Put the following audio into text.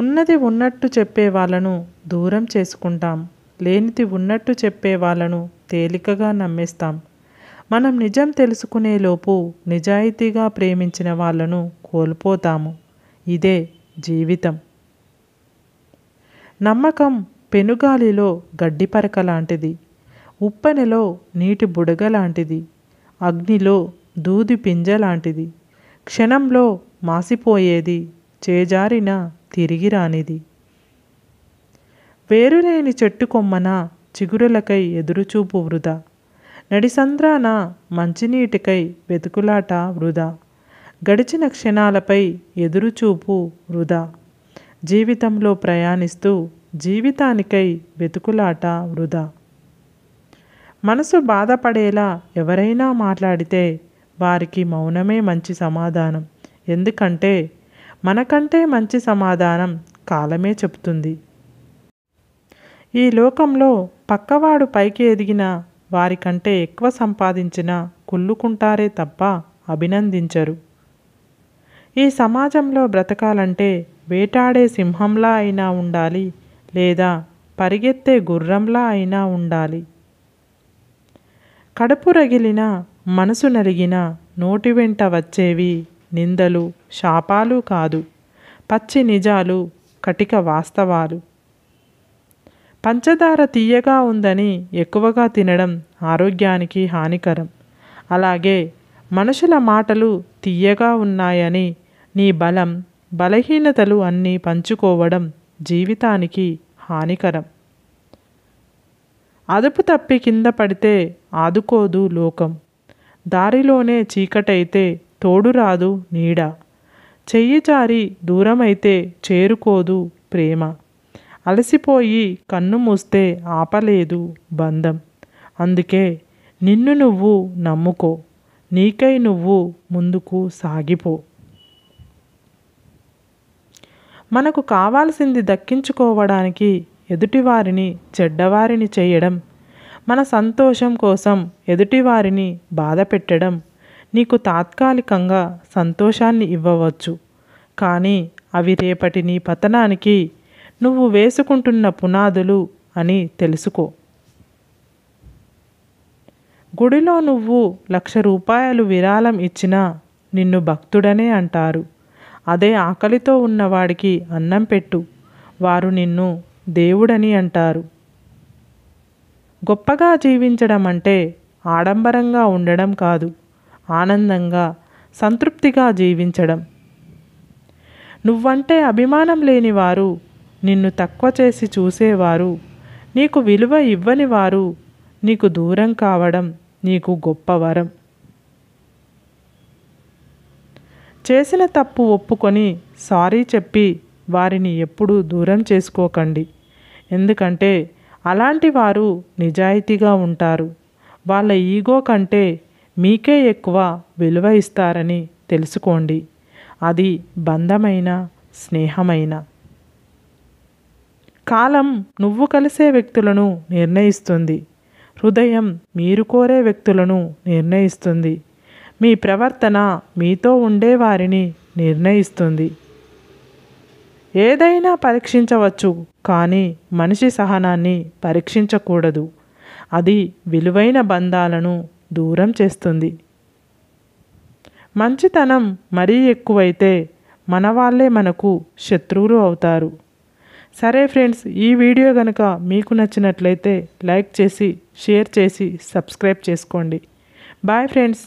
ఉన్నది ఉన్నట్టు చెప్పే వాళ్ళను దూరం చేసుకుంటాం లేనిది ఉన్నట్టు చెప్పే వాళ్ళను తేలికగా నమ్మేస్తాం మనం నిజం తెలుసుకునేలోపు నిజాయితీగా ప్రేమించిన వాళ్ళను కోల్పోతాము ఇదే జీవితం నమ్మకం పెనుగాలిలో గడ్డిపరక లాంటిది ఉప్పెనలో నీటి బుడగ లాంటిది అగ్నిలో దూది పింజ లాంటిది క్షణంలో మాసిపోయేది చేజారిన తిరిగి రానిది వేరులేని చెట్టు కొమ్మన చిగురులకై ఎదురుచూపు వృధా నడిసంద్రాన మంచినీటికై వెతుకులాట వృధా గడిచిన క్షణాలపై ఎదురుచూపు వృధా జీవితంలో ప్రయాణిస్తూ జీవితానికై వెతుకులాట వృధా మనసు బాధపడేలా ఎవరైనా మాట్లాడితే వారికి మౌనమే మంచి సమాధానం ఎందుకంటే మనకంటే మంచి సమాధానం కాలమే చెప్తుంది ఈ లోకంలో పక్కవాడు పైకి ఎదిగిన వారికంటే ఎక్కువ సంపాదించిన కుళ్ళుకుంటారే తప్ప అభినందించరు ఈ సమాజంలో బ్రతకాలంటే వేటాడే సింహంలా అయినా ఉండాలి లేదా పరిగెత్తే గుర్రంలా అయినా ఉండాలి కడుపు రగిలిన మనసు నలిగిన నోటి వెంట వచ్చేవి నిందలు శాపాలు కాదు పచ్చి నిజాలు కటిక వాస్తవాలు పంచదార తీయగా ఉందని ఎక్కువగా తినడం ఆరోగ్యానికి హానికరం అలాగే మనుషుల మాటలు తీయగా ఉన్నాయని నీ బలం బలహీనతలు అన్నీ పంచుకోవడం జీవితానికి హానికరం అదుపు తప్పి కింద పడితే ఆదుకోదు లోకం దారిలోనే చీకటైతే తోడు రాదు నీడ చెయ్యి దూరమైతే చేరుకోదు ప్రేమ అలసిపోయి కన్ను మూస్తే ఆపలేదు బంధం అందుకే నిన్ను నువ్వు నమ్ముకో నీకై నువ్వు ముందుకు సాగిపో మనకు కావాల్సింది దక్కించుకోవడానికి ఎదుటివారిని చెడ్డవారిని చేయడం మన సంతోషం కోసం ఎదుటివారిని బాధ పెట్టడం నీకు తాత్కాలికంగా సంతోషాన్ని ఇవ్వవచ్చు కానీ అవి రేపటి నీ పతనానికి నువ్వు వేసుకుంటున్న పునాదులు అని తెలుసుకో గుడిలో నువ్వు లక్ష రూపాయలు విరాళం ఇచ్చినా నిన్ను భక్తుడనే అంటారు అదే ఆకలితో ఉన్నవాడికి అన్నం పెట్టు వారు నిన్ను దేవుడని అంటారు గొప్పగా జీవించడం అంటే ఆడంబరంగా ఉండడం కాదు ఆనందంగా సంతృప్తిగా జీవించడం నువ్వంటే అభిమానం లేనివారు నిన్ను తక్కువ చేసి చూసేవారు నీకు విలువ ఇవ్వని వారు నీకు దూరం కావడం నీకు గొప్ప వరం చేసిన తప్పు ఒప్పుకొని సారీ చెప్పి వారిని ఎప్పుడూ దూరం చేసుకోకండి ఎందుకంటే అలాంటి వారు నిజాయితీగా ఉంటారు వాళ్ళ ఈగో కంటే మీకే ఎక్కువ విలువ ఇస్తారని తెలుసుకోండి అది బంధమైన స్నేహమైన కాలం నువ్వు కలిసే వ్యక్తులను నిర్ణయిస్తుంది హృదయం మీరు కోరే వ్యక్తులను నిర్ణయిస్తుంది మీ ప్రవర్తన మీతో ఉండేవారిని నిర్ణయిస్తుంది ఏదైనా పరీక్షించవచ్చు కానీ మనిషి సహనాన్ని పరీక్షించకూడదు అది విలువైన బంధాలను దూరం చేస్తుంది మంచితనం మరీ ఎక్కువైతే మన వాళ్ళే మనకు శత్రువులు అవుతారు సరే ఫ్రెండ్స్ ఈ వీడియో కనుక మీకు నచ్చినట్లయితే లైక్ చేసి షేర్ చేసి సబ్స్క్రైబ్ చేసుకోండి బాయ్ ఫ్రెండ్స్